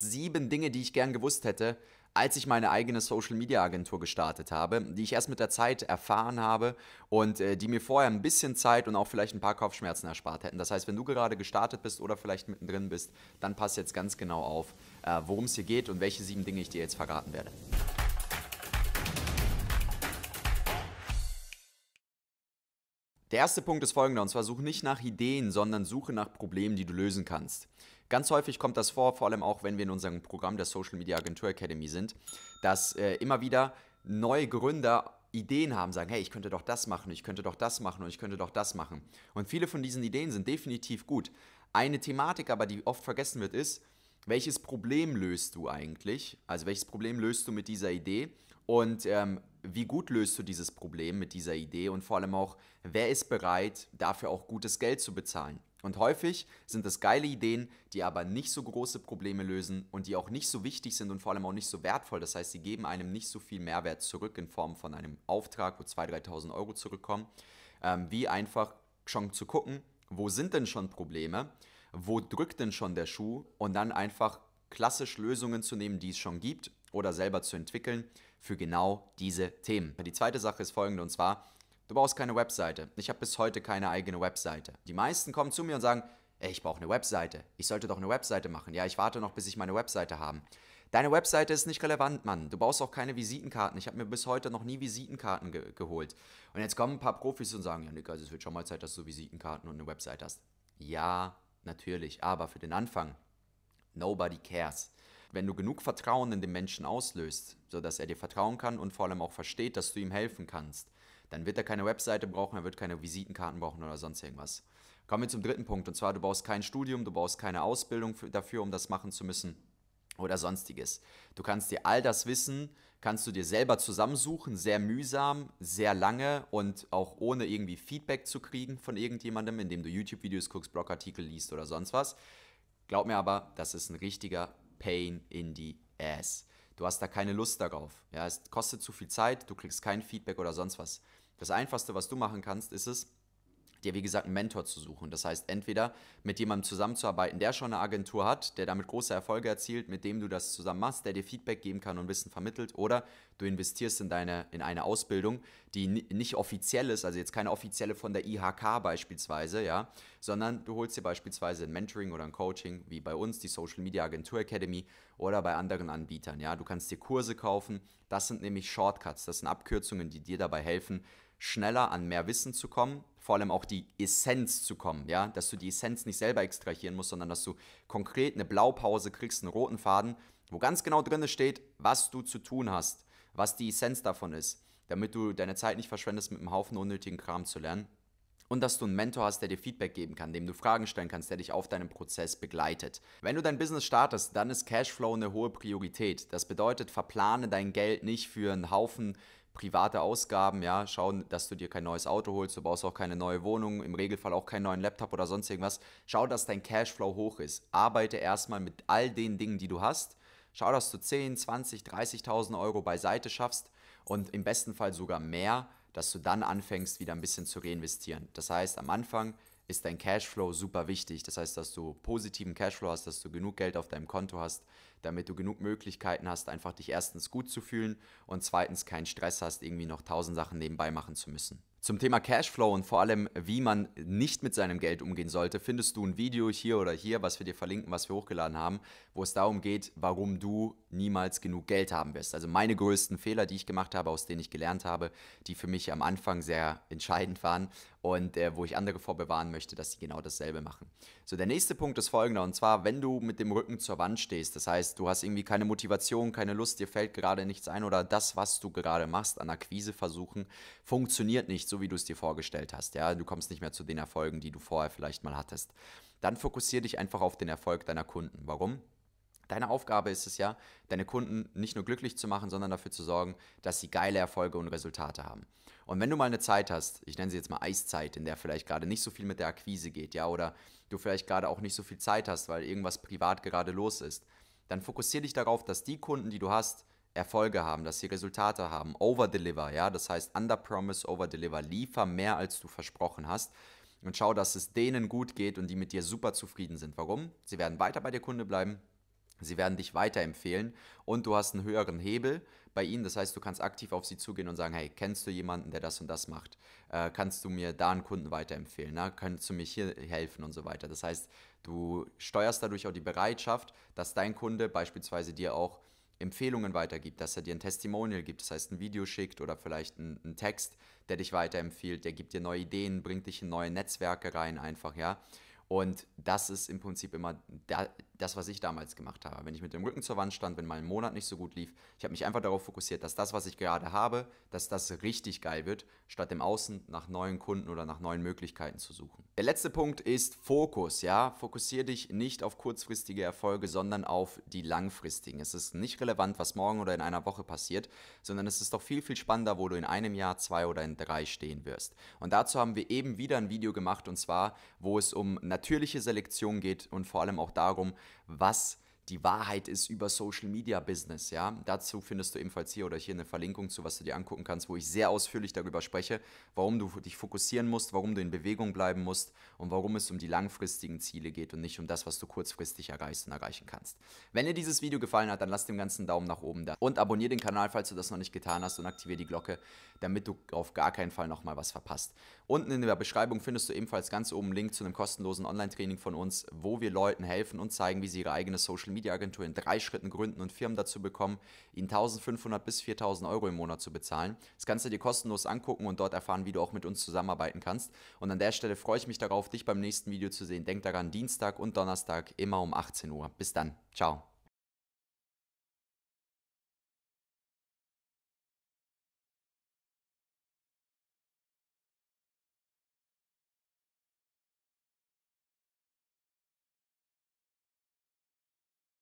sieben Dinge, die ich gern gewusst hätte, als ich meine eigene Social-Media-Agentur gestartet habe, die ich erst mit der Zeit erfahren habe und äh, die mir vorher ein bisschen Zeit und auch vielleicht ein paar Kopfschmerzen erspart hätten. Das heißt, wenn du gerade gestartet bist oder vielleicht mittendrin bist, dann pass jetzt ganz genau auf, äh, worum es hier geht und welche sieben Dinge ich dir jetzt verraten werde. Der erste Punkt ist folgender, und zwar suche nicht nach Ideen, sondern suche nach Problemen, die du lösen kannst. Ganz häufig kommt das vor, vor allem auch, wenn wir in unserem Programm der Social Media Agentur Academy sind, dass äh, immer wieder neue Gründer Ideen haben, sagen, hey, ich könnte doch das machen, ich könnte doch das machen und ich könnte doch das machen. Und viele von diesen Ideen sind definitiv gut. Eine Thematik aber, die oft vergessen wird, ist, welches Problem löst du eigentlich? Also welches Problem löst du mit dieser Idee? Und ähm, wie gut löst du dieses Problem mit dieser Idee? Und vor allem auch, wer ist bereit, dafür auch gutes Geld zu bezahlen? Und häufig sind es geile Ideen, die aber nicht so große Probleme lösen und die auch nicht so wichtig sind und vor allem auch nicht so wertvoll. Das heißt, sie geben einem nicht so viel Mehrwert zurück in Form von einem Auftrag, wo 2.000, 3.000 Euro zurückkommen, ähm, wie einfach schon zu gucken, wo sind denn schon Probleme, wo drückt denn schon der Schuh und dann einfach klassisch Lösungen zu nehmen, die es schon gibt oder selber zu entwickeln für genau diese Themen. Die zweite Sache ist folgende und zwar, Du brauchst keine Webseite. Ich habe bis heute keine eigene Webseite. Die meisten kommen zu mir und sagen, ey, ich brauche eine Webseite. Ich sollte doch eine Webseite machen. Ja, ich warte noch, bis ich meine Webseite habe. Deine Webseite ist nicht relevant, Mann. Du brauchst auch keine Visitenkarten. Ich habe mir bis heute noch nie Visitenkarten ge geholt. Und jetzt kommen ein paar Profis und sagen, ja, Nick, also es wird schon mal Zeit, dass du Visitenkarten und eine Webseite hast. Ja, natürlich, aber für den Anfang, nobody cares. Wenn du genug Vertrauen in den Menschen auslöst, sodass er dir vertrauen kann und vor allem auch versteht, dass du ihm helfen kannst, dann wird er keine Webseite brauchen, er wird keine Visitenkarten brauchen oder sonst irgendwas. Kommen wir zum dritten Punkt, und zwar, du brauchst kein Studium, du brauchst keine Ausbildung für, dafür, um das machen zu müssen oder sonstiges. Du kannst dir all das Wissen, kannst du dir selber zusammensuchen, sehr mühsam, sehr lange und auch ohne irgendwie Feedback zu kriegen von irgendjemandem, indem du YouTube-Videos guckst, Blogartikel liest oder sonst was. Glaub mir aber, das ist ein richtiger Pain in the Ass. Du hast da keine Lust darauf. Ja, es kostet zu viel Zeit, du kriegst kein Feedback oder sonst was. Das Einfachste, was du machen kannst, ist es, dir wie gesagt einen Mentor zu suchen. Das heißt, entweder mit jemandem zusammenzuarbeiten, der schon eine Agentur hat, der damit große Erfolge erzielt, mit dem du das zusammen machst, der dir Feedback geben kann und Wissen vermittelt, oder du investierst in, deine, in eine Ausbildung, die nicht offiziell ist, also jetzt keine offizielle von der IHK beispielsweise, ja, sondern du holst dir beispielsweise ein Mentoring oder ein Coaching, wie bei uns, die Social Media Agentur Academy oder bei anderen Anbietern, ja. Du kannst dir Kurse kaufen, das sind nämlich Shortcuts, das sind Abkürzungen, die dir dabei helfen, schneller an mehr Wissen zu kommen, vor allem auch die Essenz zu kommen, ja, dass du die Essenz nicht selber extrahieren musst, sondern dass du konkret eine Blaupause kriegst, einen roten Faden, wo ganz genau drin steht, was du zu tun hast, was die Essenz davon ist, damit du deine Zeit nicht verschwendest, mit einem Haufen unnötigen Kram zu lernen. Und dass du einen Mentor hast, der dir Feedback geben kann, dem du Fragen stellen kannst, der dich auf deinem Prozess begleitet. Wenn du dein Business startest, dann ist Cashflow eine hohe Priorität. Das bedeutet, verplane dein Geld nicht für einen Haufen private Ausgaben, ja, schauen, dass du dir kein neues Auto holst, du baust auch keine neue Wohnung, im Regelfall auch keinen neuen Laptop oder sonst irgendwas. Schau, dass dein Cashflow hoch ist. Arbeite erstmal mit all den Dingen, die du hast. Schau, dass du 10, 20, 30.000 Euro beiseite schaffst und im besten Fall sogar mehr, dass du dann anfängst, wieder ein bisschen zu reinvestieren. Das heißt, am Anfang ist dein Cashflow super wichtig. Das heißt, dass du positiven Cashflow hast, dass du genug Geld auf deinem Konto hast, damit du genug Möglichkeiten hast, einfach dich erstens gut zu fühlen und zweitens keinen Stress hast, irgendwie noch tausend Sachen nebenbei machen zu müssen. Zum Thema Cashflow und vor allem, wie man nicht mit seinem Geld umgehen sollte, findest du ein Video hier oder hier, was wir dir verlinken, was wir hochgeladen haben, wo es darum geht, warum du niemals genug Geld haben wirst. Also meine größten Fehler, die ich gemacht habe, aus denen ich gelernt habe, die für mich am Anfang sehr entscheidend waren und äh, wo ich andere vorbewahren möchte, dass sie genau dasselbe machen. So, der nächste Punkt ist folgender, und zwar, wenn du mit dem Rücken zur Wand stehst, das heißt, du hast irgendwie keine Motivation, keine Lust, dir fällt gerade nichts ein oder das, was du gerade machst, an Akquise versuchen, funktioniert nicht nicht so, wie du es dir vorgestellt hast. Ja, du kommst nicht mehr zu den Erfolgen, die du vorher vielleicht mal hattest. Dann fokussiere dich einfach auf den Erfolg deiner Kunden. Warum? Deine Aufgabe ist es ja, deine Kunden nicht nur glücklich zu machen, sondern dafür zu sorgen, dass sie geile Erfolge und Resultate haben. Und wenn du mal eine Zeit hast, ich nenne sie jetzt mal Eiszeit, in der vielleicht gerade nicht so viel mit der Akquise geht, ja, oder du vielleicht gerade auch nicht so viel Zeit hast, weil irgendwas privat gerade los ist, dann fokussiere dich darauf, dass die Kunden, die du hast, Erfolge haben, dass sie Resultate haben. Overdeliver, ja, das heißt under Underpromise, Overdeliver, liefer mehr als du versprochen hast und schau, dass es denen gut geht und die mit dir super zufrieden sind. Warum? Sie werden weiter bei dir Kunde bleiben. Sie werden dich weiterempfehlen und du hast einen höheren Hebel bei ihnen. Das heißt, du kannst aktiv auf sie zugehen und sagen, hey, kennst du jemanden, der das und das macht? Äh, kannst du mir da einen Kunden weiterempfehlen? Na? Kannst du mir hier helfen und so weiter? Das heißt, du steuerst dadurch auch die Bereitschaft, dass dein Kunde beispielsweise dir auch Empfehlungen weitergibt, dass er dir ein Testimonial gibt, das heißt ein Video schickt oder vielleicht einen Text, der dich weiterempfiehlt, der gibt dir neue Ideen, bringt dich in neue Netzwerke rein einfach, ja. Und das ist im Prinzip immer das, was ich damals gemacht habe. Wenn ich mit dem Rücken zur Wand stand, wenn mein Monat nicht so gut lief, ich habe mich einfach darauf fokussiert, dass das, was ich gerade habe, dass das richtig geil wird, statt im Außen nach neuen Kunden oder nach neuen Möglichkeiten zu suchen. Der letzte Punkt ist Fokus, ja. Fokussier dich nicht auf kurzfristige Erfolge, sondern auf die langfristigen. Es ist nicht relevant, was morgen oder in einer Woche passiert, sondern es ist doch viel, viel spannender, wo du in einem Jahr, zwei oder in drei stehen wirst. Und dazu haben wir eben wieder ein Video gemacht und zwar, wo es um natürliche Selektion geht und vor allem auch darum, was die Wahrheit ist über Social Media Business. Ja? Dazu findest du ebenfalls hier oder hier eine Verlinkung zu, was du dir angucken kannst, wo ich sehr ausführlich darüber spreche, warum du dich fokussieren musst, warum du in Bewegung bleiben musst und warum es um die langfristigen Ziele geht und nicht um das, was du kurzfristig erreichst und erreichen kannst. Wenn dir dieses Video gefallen hat, dann lass dem ganzen Daumen nach oben da und abonniere den Kanal, falls du das noch nicht getan hast und aktiviere die Glocke, damit du auf gar keinen Fall nochmal was verpasst. Unten in der Beschreibung findest du ebenfalls ganz oben einen Link zu einem kostenlosen Online-Training von uns, wo wir Leuten helfen und zeigen, wie sie ihre eigene Social Media Media Agentur in drei Schritten gründen und Firmen dazu bekommen, ihnen 1500 bis 4000 Euro im Monat zu bezahlen. Das kannst du dir kostenlos angucken und dort erfahren, wie du auch mit uns zusammenarbeiten kannst. Und an der Stelle freue ich mich darauf, dich beim nächsten Video zu sehen. Denk daran, Dienstag und Donnerstag immer um 18 Uhr. Bis dann. Ciao.